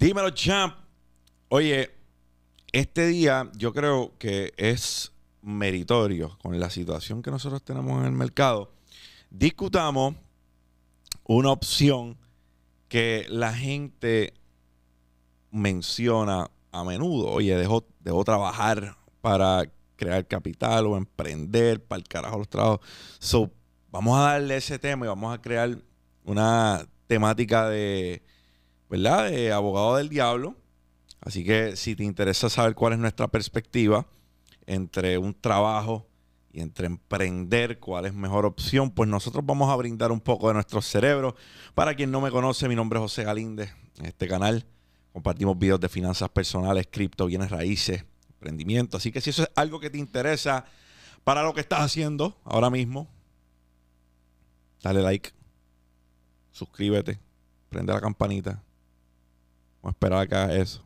Dímelo, champ. Oye, este día yo creo que es meritorio con la situación que nosotros tenemos en el mercado. Discutamos una opción que la gente menciona a menudo. Oye, dejó, trabajar para crear capital o emprender, para el carajo los trabajos. So, vamos a darle ese tema y vamos a crear una temática de ¿verdad? Eh, abogado del diablo. Así que si te interesa saber cuál es nuestra perspectiva entre un trabajo y entre emprender, cuál es mejor opción, pues nosotros vamos a brindar un poco de nuestro cerebro. Para quien no me conoce, mi nombre es José Galíndez. En este canal compartimos videos de finanzas personales, cripto, bienes raíces, emprendimiento. Así que si eso es algo que te interesa para lo que estás haciendo ahora mismo, dale like, suscríbete, prende la campanita Vamos a esperar acá eso.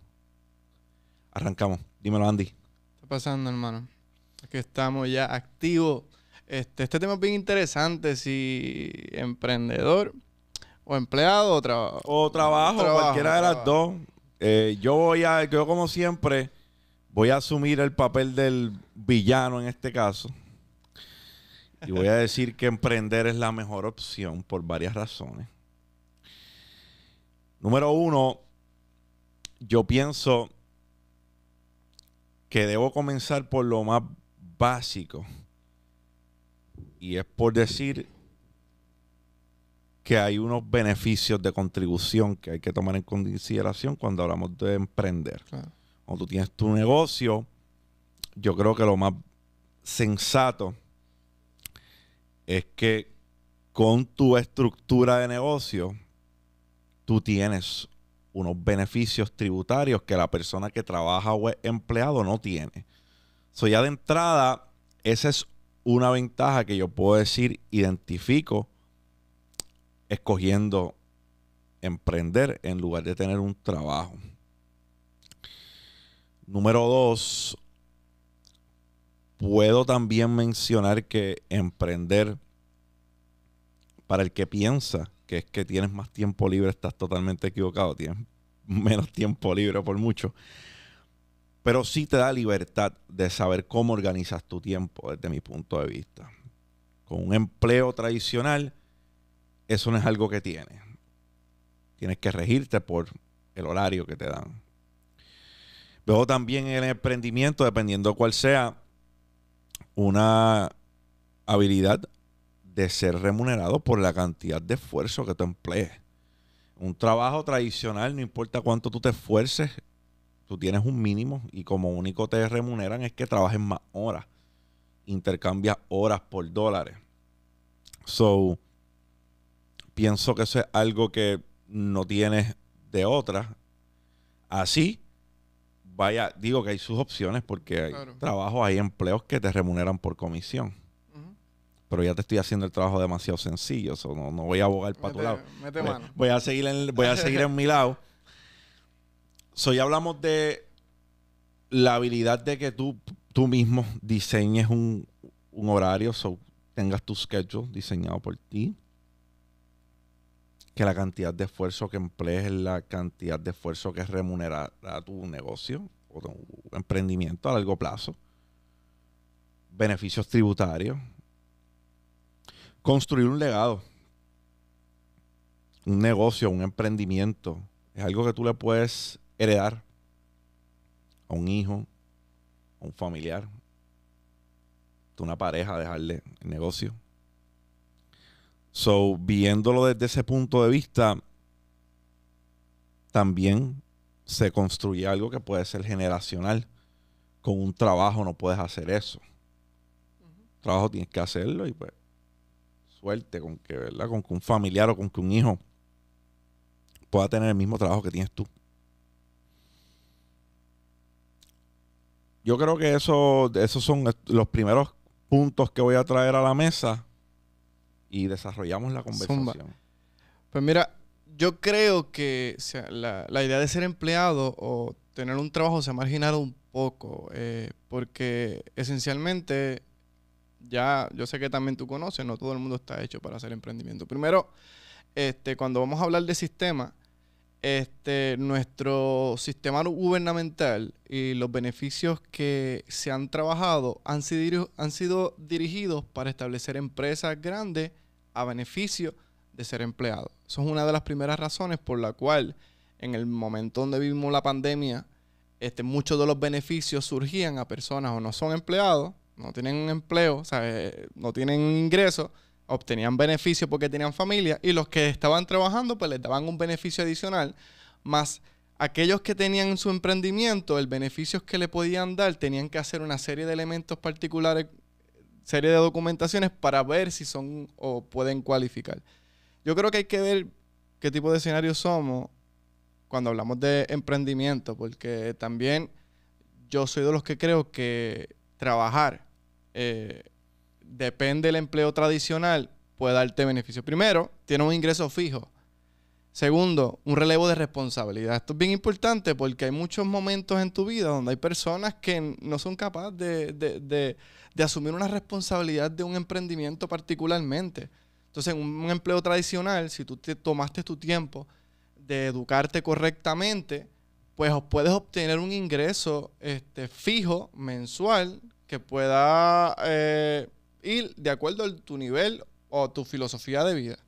Arrancamos. Dímelo, Andy. ¿Qué está pasando, hermano? Aquí estamos ya activos. Este, este, tema es bien interesante. Si emprendedor o empleado o, trabajo. O trabajo, cualquiera de las dos. Eh, yo voy a, yo como siempre, voy a asumir el papel del villano en este caso. Y voy a decir que emprender es la mejor opción por varias razones. Número uno, yo pienso que debo comenzar por lo más básico. Y es por decir que hay unos beneficios de contribución que hay que tomar en consideración cuando hablamos de emprender. Cuando tú tienes tu negocio, yo creo que lo más sensato es que con tu estructura de negocio, tú tienes unos beneficios tributarios que la persona que trabaja o es empleado no tiene. So, ya de entrada, esa es una ventaja que yo puedo decir, identifico escogiendo emprender en lugar de tener un trabajo. Número dos, puedo también mencionar que emprender para el que piensa que es que tienes más tiempo libre, estás totalmente equivocado, tienes menos tiempo libre por mucho. Pero sí te da libertad de saber cómo organizas tu tiempo desde mi punto de vista. Con un empleo tradicional, eso no es algo que tienes. Tienes que regirte por el horario que te dan. veo también el emprendimiento, dependiendo cuál sea, una habilidad de ser remunerado por la cantidad de esfuerzo que te emplees. Un trabajo tradicional, no importa cuánto tú te esfuerces, tú tienes un mínimo y como único te remuneran es que trabajes más horas. Intercambias horas por dólares. So, pienso que eso es algo que no tienes de otra. Así, vaya, digo que hay sus opciones porque hay trabajos, hay empleos que te remuneran por comisión pero ya te estoy haciendo el trabajo demasiado sencillo, no, voy a abogar para tu lado. voy, a seguir en, voy a seguir en mi lado. So, ya hablamos de la habilidad de que tú, tú mismo diseñes un, horario, tengas tu schedule diseñado por ti. Que la cantidad de esfuerzo que emplees es la cantidad de esfuerzo que remunerará a tu negocio o tu emprendimiento a largo plazo. Beneficios tributarios construir un legado, un negocio, un emprendimiento. Es algo que tú le puedes heredar a un hijo, a un familiar, a una pareja, dejarle el negocio. So, viéndolo desde ese punto de vista, también se construye algo que puede ser generacional. Con un trabajo no puedes hacer eso. Trabajo tienes que hacerlo y pues con que, ¿verdad? Con que un familiar o con que un hijo pueda tener el mismo trabajo que tienes tú. Yo creo que eso, esos son los primeros puntos que voy a traer a la mesa y desarrollamos la conversación. Pues mira, yo creo que la, idea de ser empleado o tener un trabajo se ha marginado un poco, eh, porque esencialmente ya yo sé que también tú conoces, no todo el mundo está hecho para hacer emprendimiento. Primero, este, cuando vamos a hablar de sistema, este, nuestro sistema gubernamental y los beneficios que se han trabajado han sido, han sido dirigidos para establecer empresas grandes a beneficio de ser empleado. Eso es una de las primeras razones por la cual en el momento donde vivimos la pandemia, este, muchos de los beneficios surgían a personas o no son empleados no tienen un empleo, sea, eh, no tienen ingresos, obtenían beneficios porque tenían familia y los que estaban trabajando pues les daban un beneficio adicional, más aquellos que tenían su emprendimiento, el beneficio que le podían dar, tenían que hacer una serie de elementos particulares, serie de documentaciones para ver si son o pueden cualificar. Yo creo que hay que ver qué tipo de escenario somos cuando hablamos de emprendimiento, porque también yo soy de los que creo que trabajar, eh, depende del empleo tradicional, puede darte beneficio. Primero, tiene un ingreso fijo. Segundo, un relevo de responsabilidad. Esto es bien importante porque hay muchos momentos en tu vida donde hay personas que no son capaces de, asumir una responsabilidad de un emprendimiento particularmente. Entonces, en un, empleo tradicional, si tú te tomaste tu tiempo de educarte correctamente, pues puedes obtener un ingreso este, fijo mensual que pueda eh, ir de acuerdo a tu nivel o tu filosofía de vida.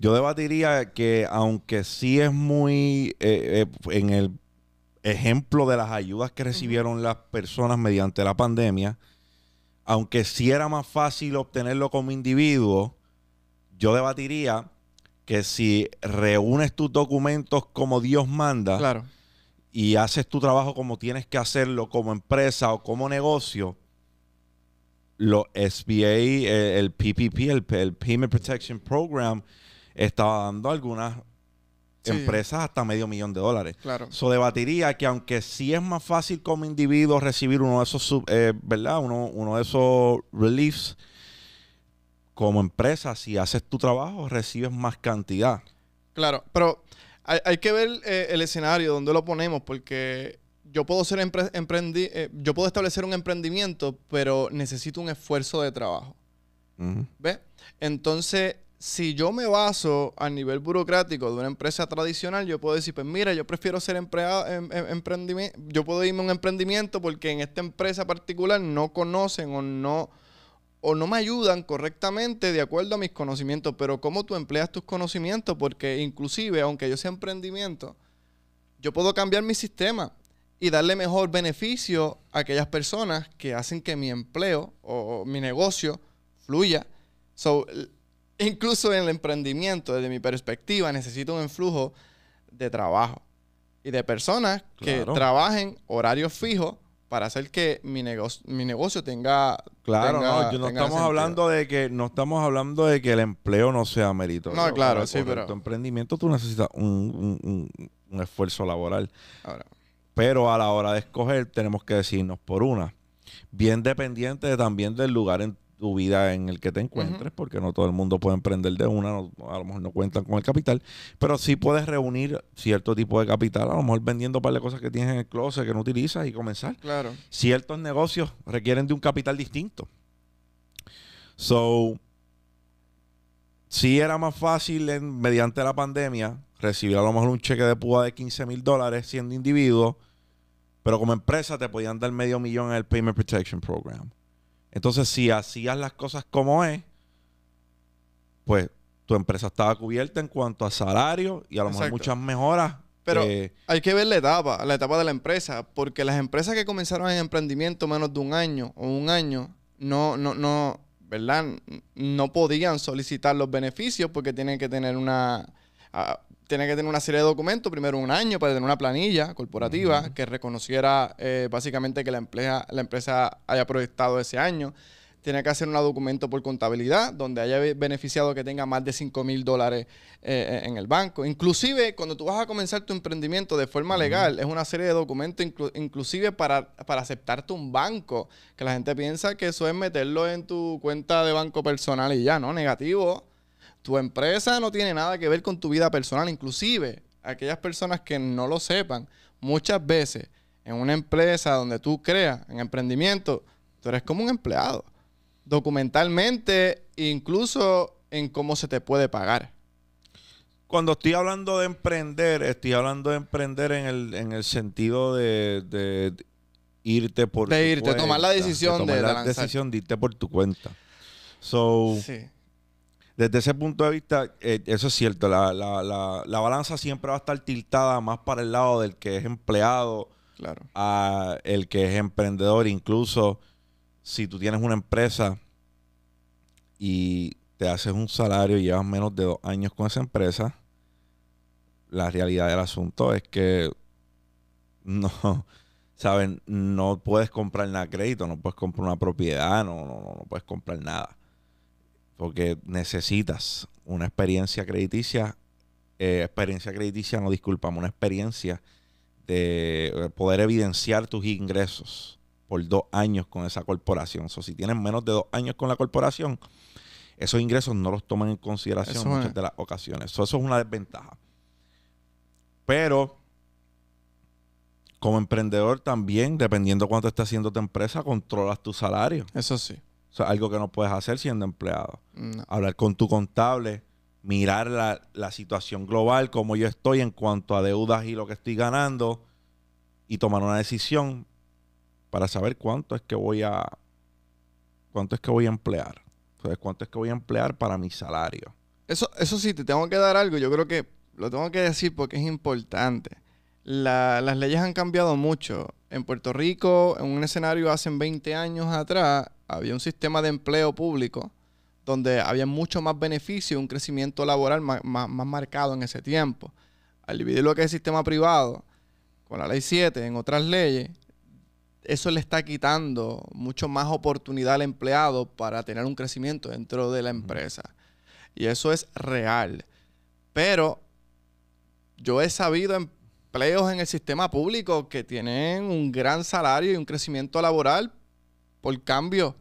Yo debatiría que aunque sí es muy eh, eh, en el ejemplo de las ayudas que recibieron las personas mediante la pandemia, aunque sí era más fácil obtenerlo como individuo, yo debatiría que si reúnes tus documentos como Dios manda, claro y haces tu trabajo como tienes que hacerlo como empresa o como negocio, Lo SBA, el, PPP, el, el Protection Program, estaba dando algunas empresas hasta medio millón de dólares. Claro. Se debatiría que aunque sí es más fácil como individuo recibir uno de esos, eh, ¿verdad? uno de esos reliefs, como empresa, si haces tu trabajo, recibes más cantidad. Claro, pero hay, que ver eh, el escenario donde lo ponemos, porque yo puedo ser eh, yo puedo establecer un emprendimiento, pero necesito un esfuerzo de trabajo. ¿Ves? Entonces, si yo me baso a nivel burocrático de una empresa tradicional, yo puedo decir, pues mira, yo prefiero ser empleado, em, em, yo puedo irme a un emprendimiento porque en esta empresa particular no conocen o no o no me ayudan correctamente de acuerdo a mis conocimientos, pero cómo tú empleas tus conocimientos, porque inclusive, aunque yo sea emprendimiento, yo puedo cambiar mi sistema y darle mejor beneficio a aquellas personas que hacen que mi empleo o, mi negocio fluya. So, incluso en el emprendimiento, desde mi perspectiva, necesito un flujo de trabajo y de personas que trabajen horarios fijos para hacer que mi negocio, mi negocio tenga. Claro, no, no estamos hablando de que, no estamos hablando de que el empleo no sea mérito No, claro, sí, pero. Tu emprendimiento tú necesitas un, un, esfuerzo laboral. Ahora. Pero a la hora de escoger, tenemos que decirnos por una. Bien dependiente también del lugar en tu vida en el que te encuentres, porque no todo el mundo puede emprender de una, a lo mejor no cuentan con el capital, pero sí puedes reunir cierto tipo de capital, a lo mejor vendiendo un par de cosas que tienes en el closet que no utilizas y comenzar. Claro. Ciertos negocios requieren de un capital distinto. So, si era más fácil en, mediante la pandemia recibir a lo mejor un cheque de púa de 15 mil dólares siendo individuo, pero como empresa te podían dar medio millón en el Payment Protection Program entonces, si hacías las cosas como es, pues tu empresa estaba cubierta en cuanto a salario y a lo mejor muchas mejoras. Pero eh, hay que ver la etapa, la etapa de la empresa, porque las empresas que comenzaron en emprendimiento menos de un año o un año, no, no, no, ¿verdad? No podían solicitar los beneficios porque tienen que tener una, ah, tiene que tener una serie de documentos, primero un año para tener una planilla corporativa que reconociera eh, básicamente que la empresa, la empresa haya proyectado ese año. Tiene que hacer un documento por contabilidad donde haya beneficiado que tenga más de 5 mil dólares eh, eh, en el banco. Inclusive cuando tú vas a comenzar tu emprendimiento de forma legal, es una serie de documentos inclusive para, para aceptarte un banco, que la gente piensa que eso es meterlo en tu cuenta de banco personal y ya, ¿no? Negativo tu empresa no tiene nada que ver con tu vida personal. Inclusive, aquellas personas que no lo sepan, muchas veces en una empresa donde tú creas, en emprendimiento, tú eres como un empleado. Documentalmente, incluso en cómo se te puede pagar. Cuando estoy hablando de emprender, estoy hablando de emprender en el, sentido de, irte por de tu irte, tomar la decisión de, tomar la decisión de irte por tu cuenta. So, desde ese punto de vista, eh, eso es cierto, la, balanza siempre va a estar tiltada más para el lado del que es empleado, a el que es emprendedor, incluso si tú tienes una empresa y te haces un salario y llevas menos de dos años con esa empresa, la realidad del asunto es que no, ¿saben? No puedes comprar nada crédito, no puedes comprar una propiedad, no puedes comprar nada. Porque necesitas una experiencia crediticia, eh, experiencia crediticia, no disculpamos, una experiencia de eh, poder evidenciar tus ingresos por dos años con esa corporación. O si tienes menos de dos años con la corporación, esos ingresos no los toman en consideración muchas de las ocasiones. eso es una desventaja. Pero como emprendedor también, dependiendo cuánto esté haciendo tu empresa, controlas tu salario. Eso sí algo que no puedes hacer siendo empleado. Hablar con tu contable, mirar la, la, situación global, cómo yo estoy en cuanto a deudas y lo que estoy ganando, y tomar una decisión para saber cuánto es que voy a cuánto es que voy a emplear. O cuánto es que voy a emplear para mi salario. Eso, eso sí, te tengo que dar algo. Yo creo que lo tengo que decir porque es importante. La, las leyes han cambiado mucho. En Puerto Rico, en un escenario hace 20 años atrás, había un sistema de empleo público donde había mucho más beneficio, y un crecimiento laboral más, más marcado en ese tiempo. Al dividir lo que es el sistema privado con la ley 7 en otras leyes, eso le está quitando mucho más oportunidad al empleado para tener un crecimiento dentro de la empresa. Y eso es real. Pero yo he sabido empleos en el sistema público que tienen un gran salario y un crecimiento laboral por cambio,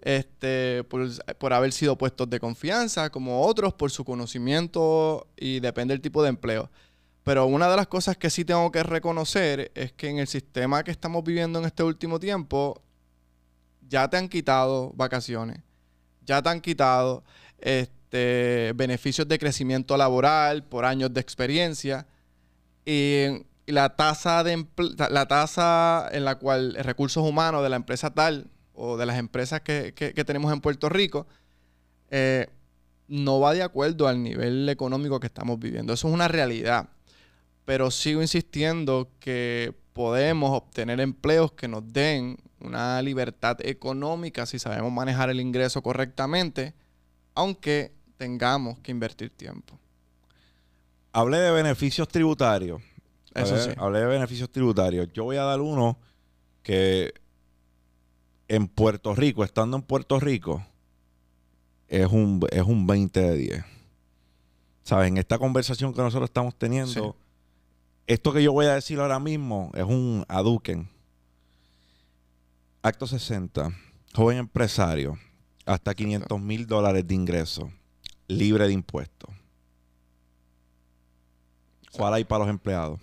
este, por, haber sido puestos de confianza, como otros por su conocimiento y depende del tipo de empleo. Pero una de las cosas que sí tengo que reconocer es que en el sistema que estamos viviendo en este último tiempo, ya te han quitado vacaciones, ya te han quitado este, beneficios de crecimiento laboral por años de experiencia. Y la tasa de la tasa en la cual recursos humanos de la empresa tal o de las empresas que, tenemos en Puerto Rico, eh, no va de acuerdo al nivel económico que estamos viviendo. Eso es una realidad. Pero sigo insistiendo que podemos obtener empleos que nos den una libertad económica si sabemos manejar el ingreso correctamente, aunque tengamos que invertir tiempo. Hablé de beneficios tributarios. Eso sí. Hablé de beneficios tributarios. Yo voy a dar uno que en Puerto Rico, estando en Puerto Rico, es un, es un 20 de 10. ¿Saben? En esta conversación que nosotros estamos teniendo, esto que yo voy a decir ahora mismo es un aduquen. Acto 60. Joven empresario, hasta 500 mil dólares de ingreso, libre de impuestos. ¿Cuál hay para los empleados?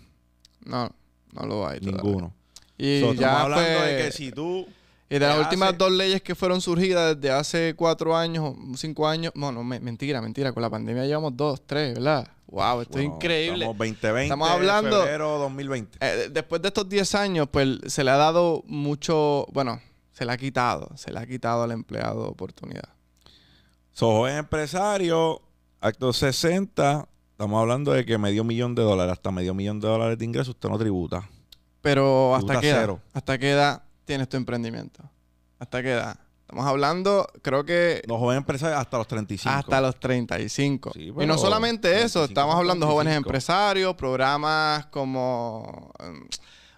No, no lo hay. Ninguno. Y ya estamos hablando de que si tú y de las últimas dos leyes que fueron surgidas desde hace cuatro años, cinco años, bueno, mentira, mentira, con la pandemia llevamos dos, tres, ¿verdad? Wow, esto es increíble. Estamos 2020, estamos hablando, 2020. Eh, después de estos 10 años, pues se le ha dado mucho, bueno, se le ha quitado, se le ha quitado al empleado oportunidad. So, empresario, acto 60, estamos hablando de que medio millón de dólares, hasta medio millón de dólares de ingresos, usted no tributa. Pero hasta qué hasta qué da? tienes tu emprendimiento? ¿Hasta qué edad? Estamos hablando, creo que... Los jóvenes empresarios hasta los 35. Hasta los 35. y no solamente eso, estamos hablando de jóvenes empresarios, programas como... Em,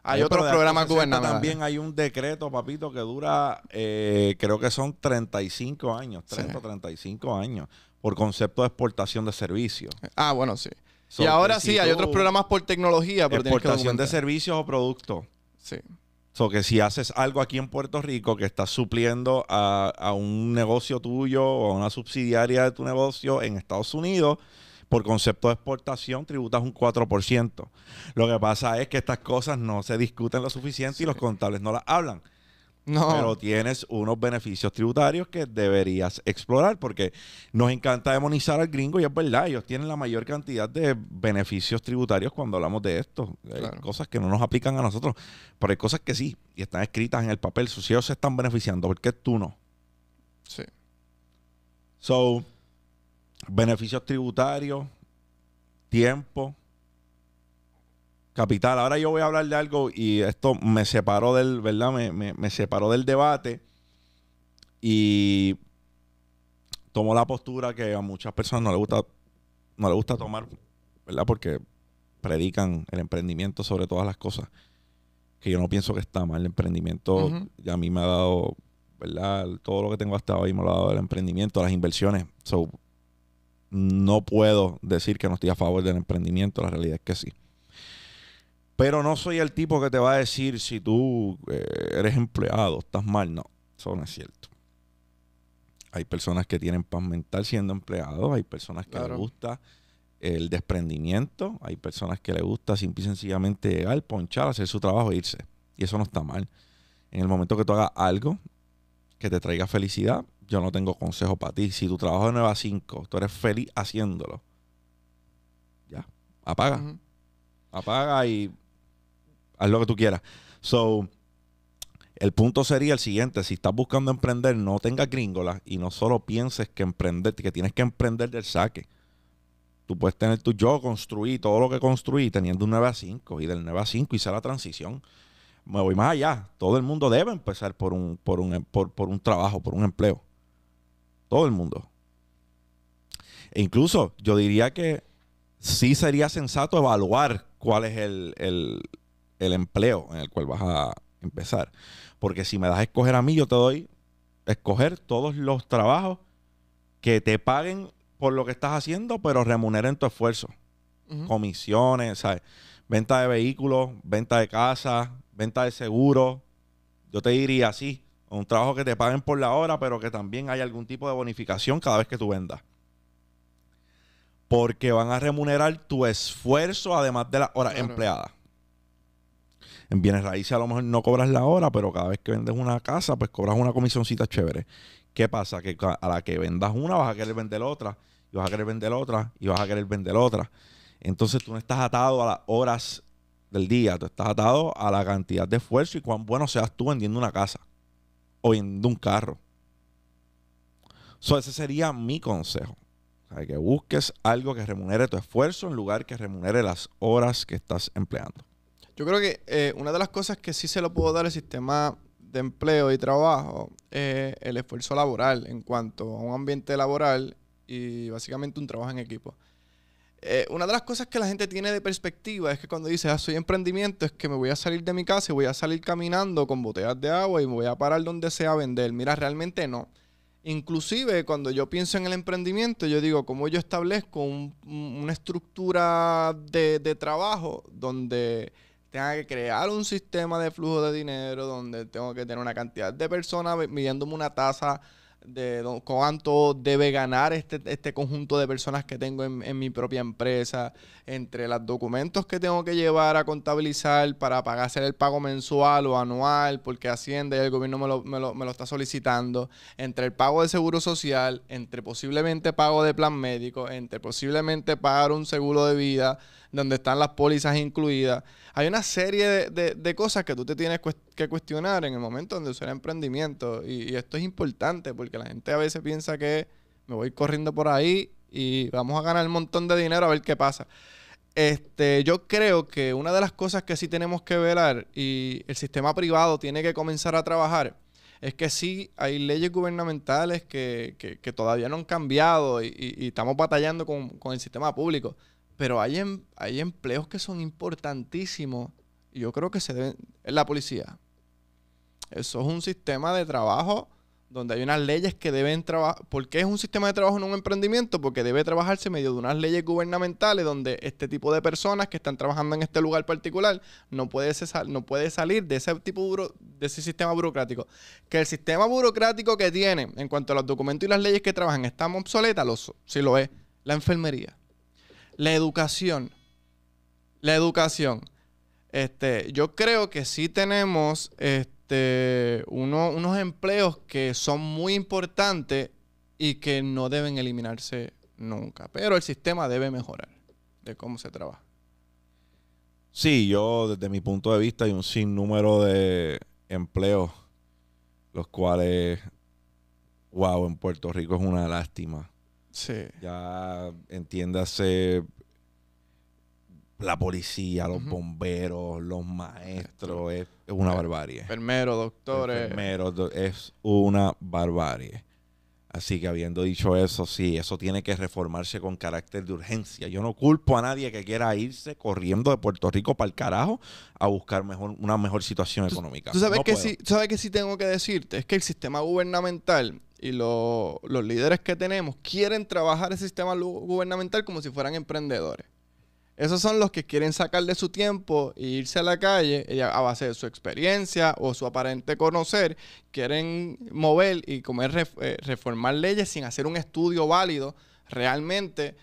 hay otros programas gubernamentales. También hay un decreto, papito, que dura, eh, creo que son 35 años, 30 o 35 años, por concepto de exportación de servicios. Ah, bueno, sí. y ahora sí, hay otros programas por tecnología, por Exportación de servicios o productos. Sí que si haces algo aquí en Puerto Rico que estás supliendo a, un negocio tuyo o a una subsidiaria de tu negocio en Estados Unidos, por concepto de exportación tributas un 4%. Lo que pasa es que estas cosas no se discuten lo suficiente y los contables no las hablan. Pero tienes unos beneficios tributarios que deberías explorar porque nos encanta demonizar al gringo y es verdad, ellos tienen la mayor cantidad de beneficios tributarios cuando hablamos de esto. cosas que no nos aplican a nosotros, pero hay cosas que sí y están escritas en el papel. Sus se están beneficiando, porque tú no? Sí. So, beneficios tributarios, tiempo, Capital. Ahora yo voy a hablar de algo y esto me separó del, ¿verdad? Me, me, separó del debate y tomó la postura que a muchas personas no les gusta, no le gusta tomar, ¿verdad? Porque predican el emprendimiento sobre todas las cosas. Que yo no pienso que está mal. El emprendimiento ya a mí me ha dado, ¿verdad? Todo lo que tengo hasta hoy me lo ha dado el emprendimiento, las inversiones. So, no puedo decir que no estoy a favor del emprendimiento. La realidad es que sí. Pero no soy el tipo que te va a decir si tú eh, eres empleado, estás mal. No, eso no es cierto. Hay personas que tienen paz mental siendo empleados, hay personas que les gusta el desprendimiento, hay personas que les gusta simple y sencillamente llegar, ponchar, hacer su trabajo e irse. Y eso no está mal. En el momento que tú hagas algo que te traiga felicidad, yo no tengo consejo para ti. Si tu trabajo de 9 a 5, tú eres feliz haciéndolo, ya, apaga. Apaga y haz lo que tú quieras. So, el punto sería el siguiente: si estás buscando emprender, no tengas gringolas y no solo pienses que emprender, que tienes que emprender del saque. Tú puedes tener tu yo, construir, todo lo que construí teniendo un 9 a 5 y del 9 a 5 hice la transición. Me voy más allá. Todo el mundo debe empezar por un, por un, por, un trabajo, por un empleo. Todo el mundo. E incluso yo diría que sí sería sensato evaluar cuál es el, el empleo en el cual vas a empezar. Porque si me das a escoger a mí, yo te doy escoger todos los trabajos que te paguen por lo que estás haciendo, pero remuneren tu esfuerzo. Comisiones, ¿sabes? Venta de vehículos, venta de casa, venta de seguro. Yo te diría así, un trabajo que te paguen por la hora, pero que también hay algún tipo de bonificación cada vez que tú vendas. Porque van a remunerar tu esfuerzo además de las hora empleada. empleadas. En bienes raíces a lo mejor no cobras la hora, pero cada vez que vendes una casa, pues cobras una comisioncita chévere. ¿Qué pasa? Que a la que vendas una vas a querer vender otra, y vas a querer vender otra, y vas a querer vender otra. Entonces tú no estás atado a las horas del día, tú estás atado a la cantidad de esfuerzo y cuán bueno seas tú vendiendo una casa o vendiendo un carro. ese sería mi consejo. O que busques algo que remunere tu esfuerzo en lugar que remunere las horas que estás empleando. Yo creo que eh, una de las cosas que sí se lo puedo dar el sistema de empleo y trabajo es el esfuerzo laboral en cuanto a un ambiente laboral y básicamente un trabajo en equipo. Eh, una de las cosas que la gente tiene de perspectiva es que cuando dice, ah, soy emprendimiento, es que me voy a salir de mi casa y voy a salir caminando con botellas de agua y me voy a parar donde sea a vender. Mira, realmente no. Inclusive cuando yo pienso en el emprendimiento, yo digo, ¿cómo yo establezco una estructura de trabajo donde tengo que crear un sistema de flujo de dinero donde tengo que tener una cantidad de personas midiéndome una tasa de cuánto debe ganar este, este conjunto de personas que tengo en, mi propia empresa, entre los documentos que tengo que llevar a contabilizar para pagar, hacer el pago mensual o anual, porque Hacienda y el gobierno me lo, me, lo, me lo está solicitando, entre el pago de seguro social, entre posiblemente pago de plan médico, entre posiblemente pagar un seguro de vida, donde están las pólizas incluidas. Hay una serie de, cosas que tú te tienes que que cuestionar en el momento donde usar emprendimiento. Y, esto es importante porque la gente a veces piensa que me voy corriendo por ahí y vamos a ganar un montón de dinero a ver qué pasa. Este, yo creo que una de las cosas que sí tenemos que velar y el sistema privado tiene que comenzar a trabajar es que sí hay leyes gubernamentales que, todavía no han cambiado y, estamos batallando con, el sistema público, pero hay, em, hay empleos que son importantísimos y yo creo que se deben, en la policía, eso es un sistema de trabajo donde hay unas leyes que deben trabajar. ¿Por qué es un sistema de trabajo en un emprendimiento? Porque debe trabajarse medio de unas leyes gubernamentales donde este tipo de personas que están trabajando en este lugar particular no puede, cesar, no puede salir de ese tipo de ese sistema burocrático. Que el sistema burocrático que tiene en cuanto a los documentos y las leyes que trabajan está obsoletas, lo, si lo es. La enfermería, la educación, la educación. Este, yo creo que sí tenemos este, este, unos empleos que son muy importantes y que no deben eliminarse nunca. Pero el sistema debe mejorar de cómo se trabaja. Sí, yo desde mi punto de vista hay un sinnúmero de empleos, los cuales, wow, en Puerto Rico es una lástima. Sí. Ya entiéndase la policía, los bomberos, los maestros, es, una eh, barbarie. Enfermeros, doctores. Enfermeros, es una barbarie. Así que habiendo dicho eso, sí, eso tiene que reformarse con carácter de urgencia. Yo no culpo a nadie que quiera irse corriendo de Puerto Rico para el carajo a buscar mejor, una mejor situación económica. Tú sabes, que sí, que sí tengo que decirte, es que el sistema gubernamental y los líderes que tenemos quieren trabajar el sistema gubernamental como si fueran emprendedores. Esos son los que quieren sacar de su tiempo e irse a la calle a base de su experiencia o su aparente conocer. Quieren mover y comer, eh, reformar leyes sin hacer un estudio válido realmente,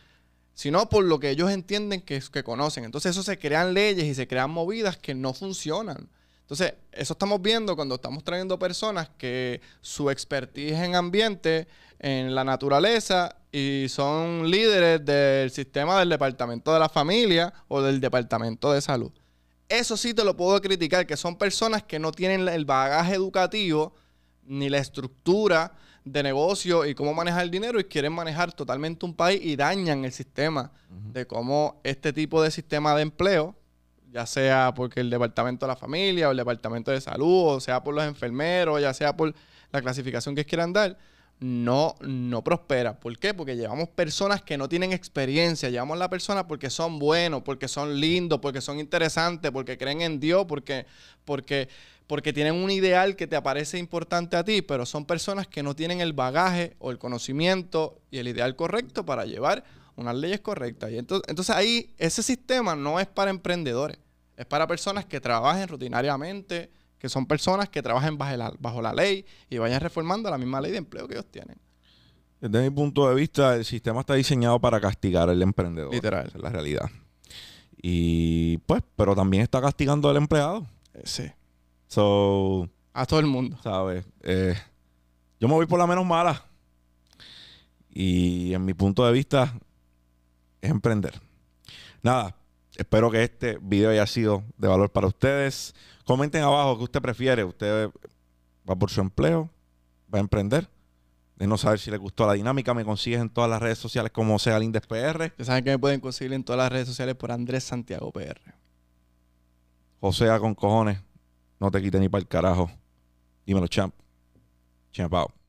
sino por lo que ellos entienden que, que conocen. Entonces eso se crean leyes y se crean movidas que no funcionan. Entonces, eso estamos viendo cuando estamos trayendo personas que su expertise en ambiente, en la naturaleza, y son líderes del sistema del departamento de la familia o del departamento de salud. Eso sí te lo puedo criticar, que son personas que no tienen el bagaje educativo ni la estructura de negocio y cómo manejar el dinero y quieren manejar totalmente un país y dañan el sistema de cómo este tipo de sistema de empleo ya sea porque el departamento de la familia o el departamento de salud, o sea por los enfermeros, ya sea por la clasificación que quieran dar, no, no prospera. ¿Por qué? Porque llevamos personas que no tienen experiencia, llevamos a la persona porque son buenos, porque son lindos, porque son interesantes, porque creen en Dios, porque, porque, porque tienen un ideal que te parece importante a ti, pero son personas que no tienen el bagaje o el conocimiento y el ideal correcto para llevar unas leyes correctas. Y entonces, entonces ahí ese sistema no es para emprendedores. Es para personas que trabajen rutinariamente, que son personas que trabajen bajo la, ley y vayan reformando la misma ley de empleo que ellos tienen. Desde mi punto de vista, el sistema está diseñado para castigar al emprendedor. Literal. es la realidad. Y pues, pero también está castigando al empleado. Eh, sí. A todo el mundo. ¿Sabes? Eh, yo me voy por la menos mala. Y en mi punto de vista, es emprender. Nada, Espero que este video haya sido de valor para ustedes. Comenten abajo qué usted prefiere. ¿Usted va por su empleo? ¿Va a emprender? De no saber si le gustó la dinámica, me consigues en todas las redes sociales como sea Lindes PR. saben que me pueden conseguir en todas las redes sociales por Andrés Santiago PR. José con cojones, no te quiten ni para el carajo. Dímelo, champ. Champ out.